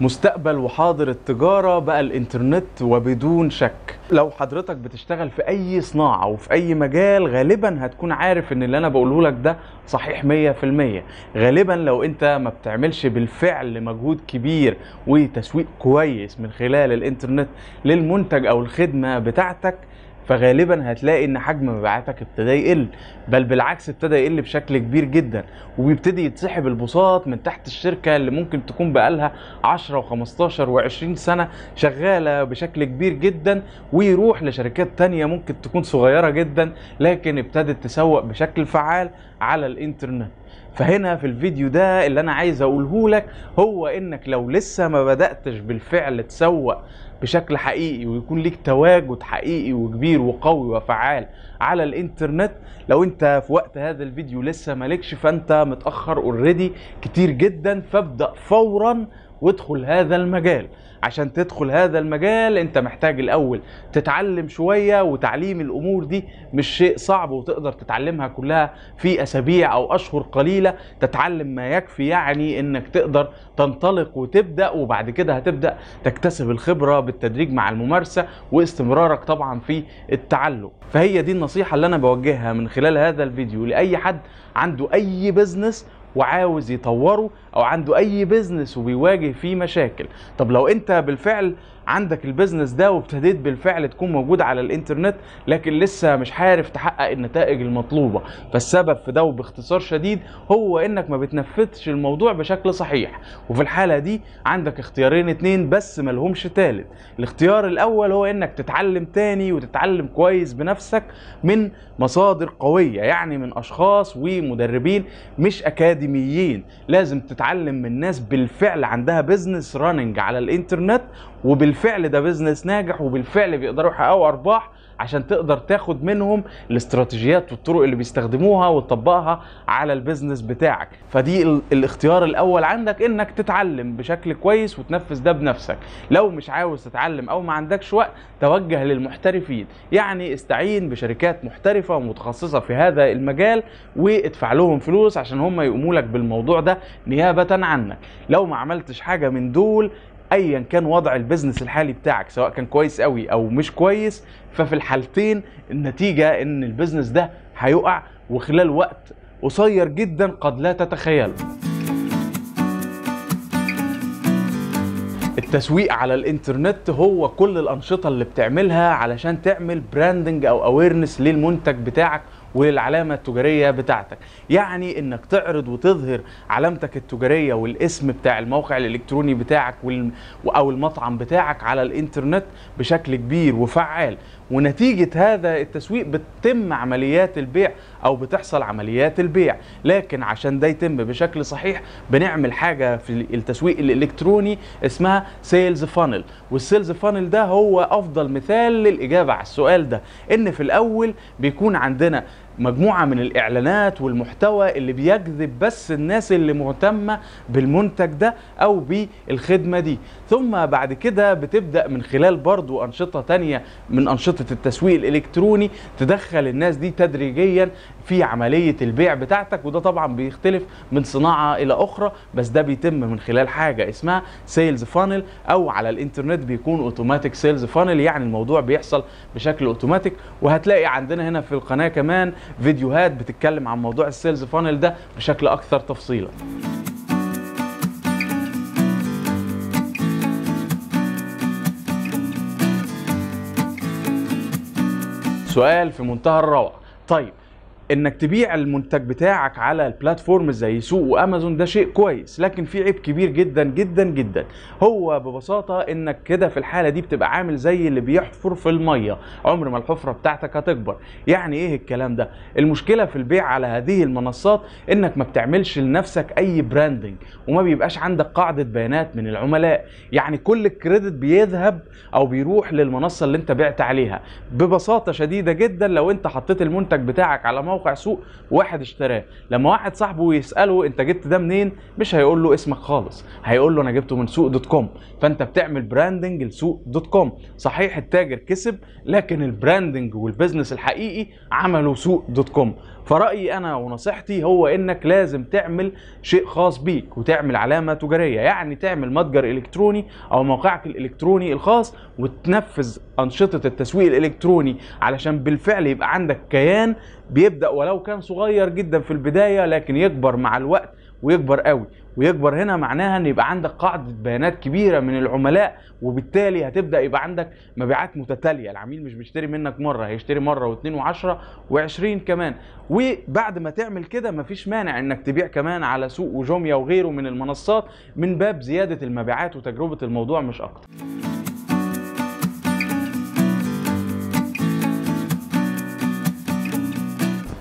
مستقبل وحاضر التجارة بقى الإنترنت وبدون شك لو حضرتك بتشتغل في أي صناعة وفي أي مجال غالبا هتكون عارف إن اللي أنا بقوله لك ده صحيح 100% غالبا لو أنت ما بتعملش بالفعل مجهود كبير وتسويق كويس من خلال الإنترنت للمنتج أو الخدمة بتاعتك فغالبا هتلاقي ان حجم مبيعاتك ابتدى يقل بل بالعكس ابتدى يقل بشكل كبير جدا وبيبتدي يتسحب البساط من تحت الشركه اللي ممكن تكون بقالها 10 و15 و20 سنه شغاله بشكل كبير جدا ويروح لشركات تانية ممكن تكون صغيره جدا لكن ابتدت تسوق بشكل فعال على الانترنت فهنا في الفيديو ده اللي انا عايز اقوله لك هو انك لو لسه ما بداتش بالفعل تسوق بشكل حقيقي ويكون ليك تواجد حقيقي وكبير وقوي وفعال على الانترنت لو انت في وقت هذا الفيديو لسه مالكش فانت متاخر اوريدي كتير جدا فابدا فورا وادخل هذا المجال عشان تدخل هذا المجال انت محتاج الاول تتعلم شويه وتعليم الامور دي مش شيء صعب وتقدر تتعلمها كلها في اسابيع او اشهر قليله تتعلم ما يكفي يعني انك تقدر تنطلق وتبدا وبعد كده هتبدا تكتسب الخبره بالتدريج مع الممارسه واستمرارك طبعا في التعلم فهي دي النصيحه اللي انا بوجهها من خلال هذا الفيديو لاي حد عنده اي بزنس وعاوز يطوره او عنده اي بيزنس وبيواجه فيه مشاكل طب لو انت بالفعل عندك البيزنس ده وابتديت بالفعل تكون موجود على الانترنت لكن لسه مش عارف تحقق النتائج المطلوبه فالسبب في ده وباختصار شديد هو انك ما بتنفذش الموضوع بشكل صحيح وفي الحاله دي عندك اختيارين اتنين بس لهمش تالت الاختيار الاول هو انك تتعلم تاني وتتعلم كويس بنفسك من مصادر قويه يعني من اشخاص ومدربين مش اكاديميين لازم تتعلم من ناس بالفعل عندها بيزنس راننج على الانترنت وبالفعل ده بيزنس ناجح وبالفعل بيقدروا يحققوا ارباح عشان تقدر تاخد منهم الاستراتيجيات والطرق اللي بيستخدموها وتطبقها على البيزنس بتاعك فدي الاختيار الاول عندك انك تتعلم بشكل كويس وتنفذ ده بنفسك لو مش عاوز تتعلم او ما عندكش وقت توجه للمحترفين يعني استعين بشركات محترفه ومتخصصه في هذا المجال وادفع لهم فلوس عشان هم يقوموا لك بالموضوع ده نيابه عنك لو ما عملتش حاجه من دول ايا كان وضع البيزنس الحالي بتاعك سواء كان كويس قوي او مش كويس ففي الحالتين النتيجه ان البيزنس ده هيقع وخلال وقت قصير جدا قد لا تتخيل التسويق على الانترنت هو كل الانشطه اللي بتعملها علشان تعمل براندنج او اويرنس للمنتج بتاعك وللعلامة التجارية بتاعتك يعني انك تعرض وتظهر علامتك التجارية والاسم بتاع الموقع الالكتروني بتاعك وال... او المطعم بتاعك على الانترنت بشكل كبير وفعال ونتيجة هذا التسويق بتتم عمليات البيع او بتحصل عمليات البيع لكن عشان ده يتم بشكل صحيح بنعمل حاجة في التسويق الالكتروني اسمها سيلز فانل والسيلز فانل ده هو افضل مثال للاجابة على السؤال ده ان في الاول بيكون عندنا مجموعة من الإعلانات والمحتوى اللي بيجذب بس الناس اللي مهتمة بالمنتج ده أو بالخدمة دي ثم بعد كده بتبدأ من خلال برضو أنشطة تانية من أنشطة التسويق الإلكتروني تدخل الناس دي تدريجيا في عملية البيع بتاعتك وده طبعا بيختلف من صناعة إلى أخرى بس ده بيتم من خلال حاجة اسمها سيلز فانل أو على الإنترنت بيكون أوتوماتيك سيلز فانل يعني الموضوع بيحصل بشكل أوتوماتيك وهتلاقي عندنا هنا في القناة كمان فيديوهات بتتكلم عن موضوع السيلز فانل ده بشكل اكثر تفصيلا سؤال في منتهى الروعه طيب انك تبيع المنتج بتاعك على البلاتفورم زي سوق وامازون ده شيء كويس لكن في عيب كبير جدا جدا جدا هو ببساطه انك كده في الحاله دي بتبقى عامل زي اللي بيحفر في الميه عمر ما الحفره بتاعتك هتكبر يعني ايه الكلام ده المشكله في البيع على هذه المنصات انك ما بتعملش لنفسك اي براندنج وما بيبقاش عندك قاعده بيانات من العملاء يعني كل الكريدت بيذهب او بيروح للمنصه اللي انت بعت عليها ببساطه شديده جدا لو انت حطيت المنتج بتاعك على موقع سوق واحد اشتراه لما واحد صاحبه يساله انت جبت ده منين مش هيقول له اسمك خالص هيقول له انا جبته من سوق دوت كوم فانت بتعمل براندنج لسوق دوت كوم صحيح التاجر كسب لكن البراندنج والبزنس الحقيقي عمله سوق دوت كوم فرايي انا ونصيحتي هو انك لازم تعمل شيء خاص بيك وتعمل علامه تجاريه يعني تعمل متجر الكتروني او موقعك الالكتروني الخاص وتنفذ انشطه التسويق الالكتروني علشان بالفعل يبقى عندك كيان بيبدا يبدا ولو كان صغير جدا في البدايه لكن يكبر مع الوقت ويكبر قوي ويكبر هنا معناها ان يبقى عندك قاعده بيانات كبيره من العملاء وبالتالي هتبدا يبقى عندك مبيعات متتاليه العميل مش بيشتري منك مره هيشتري مره واثنين وعشرة وعشرين كمان وبعد ما تعمل كده مفيش مانع انك تبيع كمان على سوق وجوميا وغيره من المنصات من باب زياده المبيعات وتجربه الموضوع مش اكتر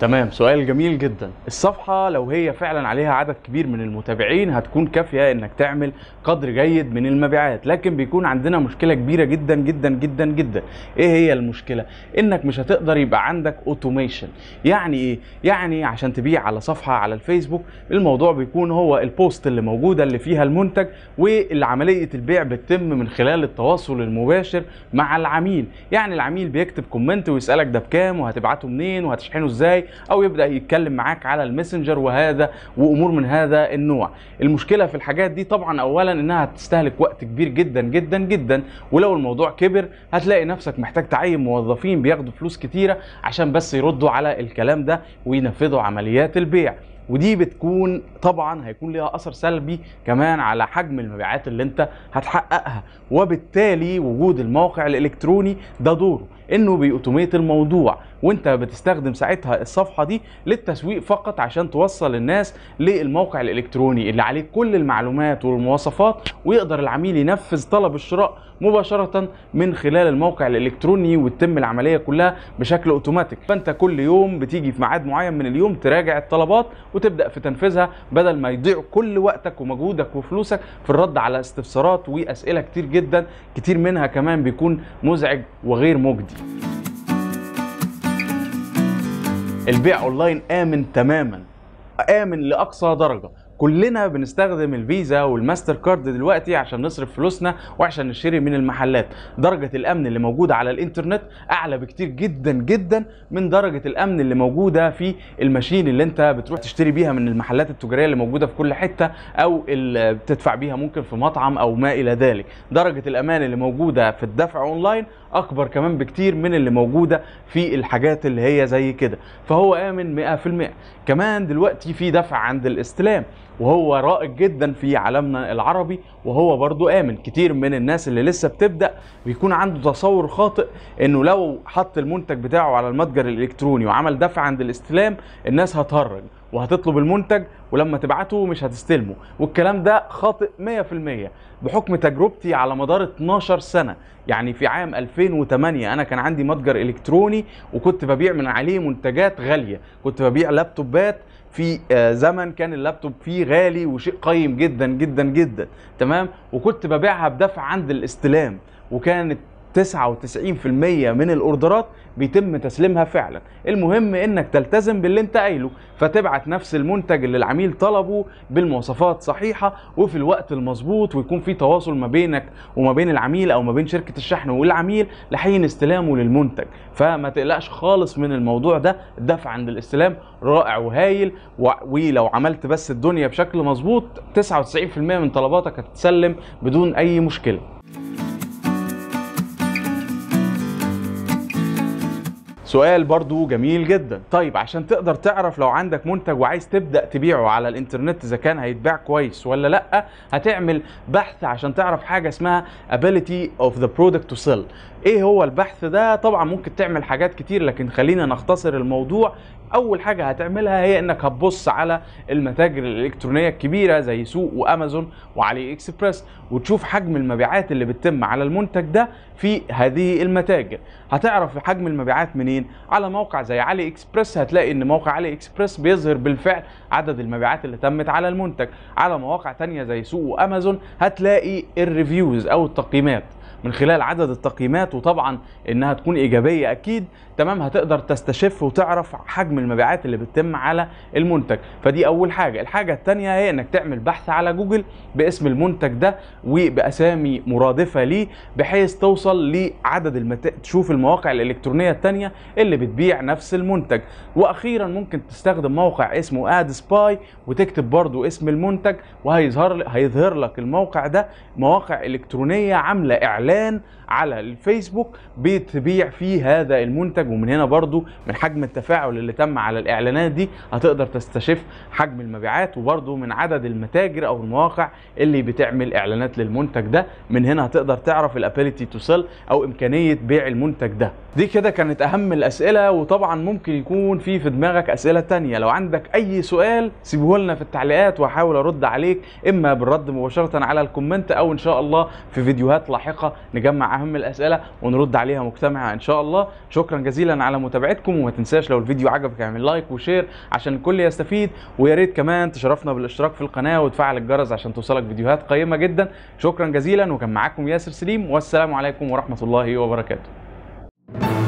تمام سؤال جميل جدا الصفحة لو هي فعلا عليها عدد كبير من المتابعين هتكون كافية انك تعمل قدر جيد من المبيعات لكن بيكون عندنا مشكلة كبيرة جدا جدا جدا جدا ايه هي المشكلة انك مش هتقدر يبقى عندك اوتوميشن يعني ايه يعني عشان تبيع على صفحة على الفيسبوك الموضوع بيكون هو البوست اللي موجودة اللي فيها المنتج والعملية البيع بتتم من خلال التواصل المباشر مع العميل يعني العميل بيكتب كومنت ويسألك ده بكام وهتبعته منين وهتشحنه ازاي او يبدا يتكلم معاك على الماسنجر وهذا وامور من هذا النوع المشكله في الحاجات دي طبعا اولا انها هتستهلك وقت كبير جدا جدا جدا ولو الموضوع كبر هتلاقي نفسك محتاج تعين موظفين بياخدوا فلوس كتيره عشان بس يردوا على الكلام ده وينفذوا عمليات البيع ودي بتكون طبعا هيكون ليها اثر سلبي كمان على حجم المبيعات اللي انت هتحققها وبالتالي وجود الموقع الالكتروني ده دوره انه بيوتوميت الموضوع وانت بتستخدم ساعتها الصفحه دي للتسويق فقط عشان توصل الناس للموقع الالكتروني اللي عليه كل المعلومات والمواصفات ويقدر العميل ينفذ طلب الشراء مباشره من خلال الموقع الالكتروني وتتم العمليه كلها بشكل اوتوماتيك فانت كل يوم بتيجي في ميعاد معين من اليوم تراجع الطلبات وتبدا في تنفيذها بدل ما يضيع كل وقتك ومجهودك وفلوسك في الرد على استفسارات واسئله كتير جدا كتير منها كمان بيكون مزعج وغير مجدي البيع اونلاين امن تماما امن لاقصى درجه كلنا بنستخدم الفيزا والماستر كارد دلوقتي عشان نصرف فلوسنا وعشان نشتري من المحلات درجه الامن اللي موجوده على الانترنت اعلى بكتير جدا جدا من درجه الامن اللي موجوده في الماشين اللي انت بتروح تشتري بيها من المحلات التجاريه اللي موجوده في كل حته او اللي بتدفع بيها ممكن في مطعم او ما الى ذلك درجه الامان اللي موجوده في الدفع اونلاين اكبر كمان بكتير من اللي موجوده في الحاجات اللي هي زي كده فهو امن 100% كمان دلوقتي في دفع عند الاستلام وهو رائج جدا في عالمنا العربي وهو برضو آمن كتير من الناس اللي لسه بتبدأ بيكون عنده تصور خاطئ انه لو حط المنتج بتاعه على المتجر الالكتروني وعمل دفع عند الاستلام الناس هتهرج وهتطلب المنتج ولما تبعته مش هتستلمه والكلام ده خاطئ 100% بحكم تجربتي على مدار 12 سنة يعني في عام 2008 أنا كان عندي متجر إلكتروني وكنت ببيع من عليه منتجات غالية كنت ببيع لابتوبات في آه، زمن كان اللابتوب فيه غالي وشيء قيم جدا جدا جدا تمام وكنت ببيعها بدفع عند الاستلام وكانت 99% من الاوردرات بيتم تسليمها فعلا المهم انك تلتزم باللي انت قايله فتبعت نفس المنتج اللي العميل طلبه بالمواصفات صحيحه وفي الوقت المظبوط ويكون في تواصل ما بينك وما بين العميل او ما بين شركه الشحن والعميل لحين استلامه للمنتج فما تقلقش خالص من الموضوع ده الدفع عند الاستلام رائع وهايل ولو عملت بس الدنيا بشكل مظبوط 99% من طلباتك هتتسلم بدون اي مشكله سؤال برضو جميل جدا طيب عشان تقدر تعرف لو عندك منتج وعايز تبدا تبيعه على الانترنت اذا كان هيتباع كويس ولا لا هتعمل بحث عشان تعرف حاجه اسمها ability of the product to sell ايه هو البحث ده طبعا ممكن تعمل حاجات كتير لكن خلينا نختصر الموضوع اول حاجه هتعملها هي انك هتبص على المتاجر الالكترونيه الكبيره زي سوق وامازون وعلي اكسبرس وتشوف حجم المبيعات اللي بتتم على المنتج ده في هذه المتاجر هتعرف حجم المبيعات منين على موقع زي علي اكسبرس هتلاقي ان موقع علي اكسبرس بيظهر بالفعل عدد المبيعات اللي تمت على المنتج على مواقع تانية زي سوق وامازون هتلاقي الريفيوز او التقييمات من خلال عدد التقييمات وطبعا انها تكون ايجابيه اكيد تمام هتقدر تستشف وتعرف حجم المبيعات اللي بتتم على المنتج فدي اول حاجه الحاجه الثانيه هي انك تعمل بحث على جوجل باسم المنتج ده وباسامي مرادفه ليه بحيث توصل لعدد المت... تشوف المواقع الالكترونيه الثانيه اللي بتبيع نفس المنتج واخيرا ممكن تستخدم موقع اسمه اد سباي وتكتب برضو اسم المنتج وهيظهر هيظهر لك الموقع ده مواقع الكترونيه عامله اعلان اعلان على الفيسبوك بتبيع فيه هذا المنتج ومن هنا برضو من حجم التفاعل اللي تم على الاعلانات دي هتقدر تستشف حجم المبيعات وبرضو من عدد المتاجر او المواقع اللي بتعمل اعلانات للمنتج ده من هنا هتقدر تعرف الابيليتي تو سيل او امكانيه بيع المنتج ده دي كده كانت اهم الاسئله وطبعا ممكن يكون في في دماغك اسئله تانية لو عندك اي سؤال سيبه لنا في التعليقات واحاول ارد عليك اما بالرد مباشره على الكومنت او ان شاء الله في فيديوهات لاحقه نجمع اهم الاسئله ونرد عليها مجتمعه ان شاء الله شكرا جزيلا على متابعتكم وما تنساش لو الفيديو عجبك اعمل لايك وشير عشان الكل يستفيد ويا ريت كمان تشرفنا بالاشتراك في القناه وتفعل الجرس عشان توصلك فيديوهات قيمه جدا شكرا جزيلا وكان معاكم ياسر سليم والسلام عليكم ورحمه الله وبركاته